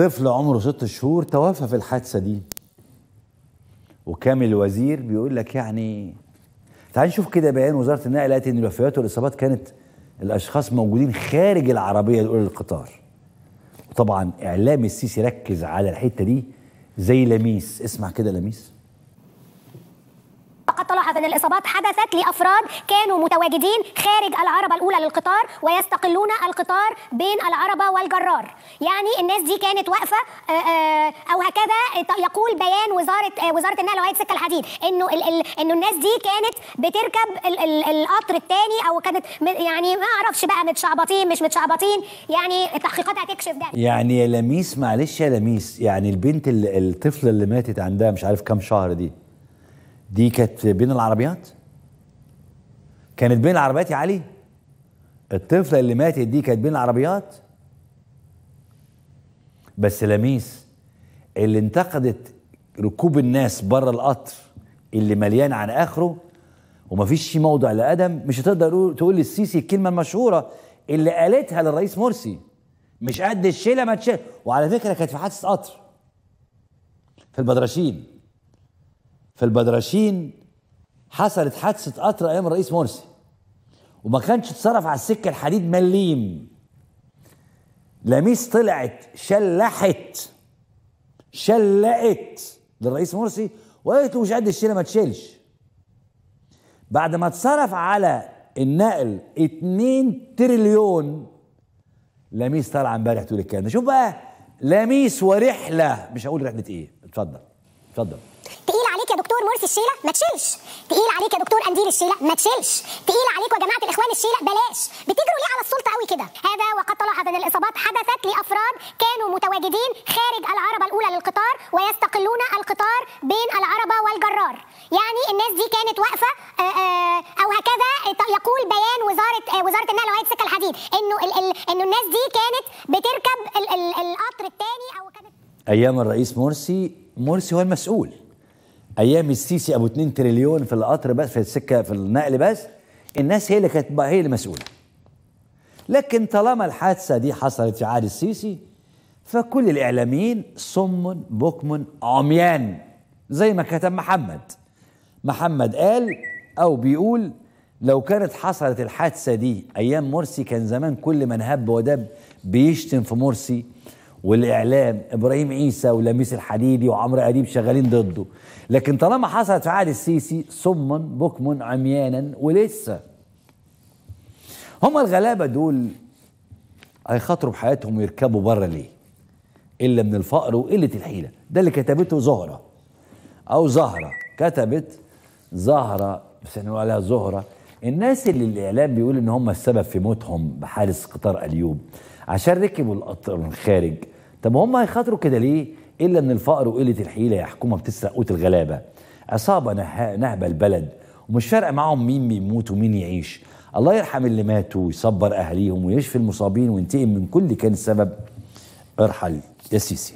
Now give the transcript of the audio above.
طفل عمره ست شهور توفى في الحادثه دي وكامل الوزير بيقول لك يعني تعال نشوف كده بيان وزاره النقل قالت ان الوفيات والاصابات كانت الاشخاص موجودين خارج العربيه الاولى للقطار وطبعا اعلام السيسي ركز على الحته دي زي لميس اسمع كده لميس تلاحظ أن الإصابات حدثت لأفراد كانوا متواجدين خارج العربة الأولى للقطار ويستقلون القطار بين العربة والجرار يعني الناس دي كانت واقفة آه، آه، أو هكذا يقول بيان وزارة آه، وزارة النقل وهيئة سكة الحديد إنه إنه الناس دي كانت بتركب ال ال القطر الثاني أو كانت يعني ما أعرفش بقى متشعبطين مش متشعبطين يعني التحقيقات هتكشف ده يعني يا لميس معلش يا لميس يعني البنت الطفلة اللي ماتت عندها مش عارف كام شهر دي دي كانت بين العربيات كانت بين العربيات يا علي الطفله اللي ماتت دي كانت بين العربيات بس لميس اللي انتقدت ركوب الناس بره القطر اللي مليان عن اخره ومفيش فيه موضع لادم مش هتقدر تقول للسيسي الكلمه المشهوره اللي قالتها للرئيس مرسي مش قد الشيله ما تشيل وعلى فكره كانت في حادثه قطر في البدرشين في البدرشين حصلت حادثه قطر ايام الرئيس مرسي وما كانش اتصرف على السكه الحديد مليم لميس طلعت شلحت شلقت للرئيس مرسي وقالت له مش قد الشيله ما تشيلش بعد ما اتصرف على النقل 2 تريليون لميس طالعه امبارح تقول الكلام ده شوف بقى لميس ورحله مش هقول رحله ايه اتفضل اتفضل عارف الشيله ما تشيلش تقيل عليك يا دكتور قنديل الشيله ما تشيلش تقيل عليكم يا جماعه الاخوان الشيله بلاش بتجروا ليه على السلطه قوي كده هذا وقد تلاحظ ان الاصابات حدثت لافراد كانوا متواجدين خارج العربه الاولى للقطار ويستقلون القطار بين العربه والجرار يعني الناس دي كانت واقفه آه، آه، او هكذا يقول بيان وزاره آه، وزاره النقل وهيئه السكه الحديد انه انه الناس دي كانت بتركب القطر الثاني او كانت ايام الرئيس مرسي مرسي هو المسؤول ايام السيسي ابو 2 تريليون في القطر بس في السكه في النقل بس الناس هي اللي كانت هي اللي مسؤوله لكن طالما الحادثه دي حصلت في عهد السيسي فكل الاعلاميين صم بكم عميان زي ما كتب محمد محمد قال او بيقول لو كانت حصلت الحادثه دي ايام مرسي كان زمان كل من هب ودب بيشتم في مرسي والاعلام ابراهيم عيسى ولميس الحديدي وعمرو اديب شغالين ضده لكن طالما حصلت في عهد السيسي صما بكم عميانا ولسه هم الغلابه دول هيخاطروا بحياتهم ويركبوا بره ليه الا من الفقر وقله الحيله ده اللي كتبته زهره او زهره كتبت زهره بس احنا عليها زهره الناس اللي الاعلام بيقول ان هم السبب في موتهم بحادث قطار اليوم عشان ركبوا القطر من خارج طب هم هيخاطروا كده ليه الا ان الفقر وقله الحيله يا حكومه بتسرق قوت الغلابه عصابه نهب البلد ومش فارقه معاهم مين بيموت ومين يعيش الله يرحم اللي ماتوا ويصبر اهليهم ويشفي المصابين وينتقم من كل كان السبب ارحل يا سيسي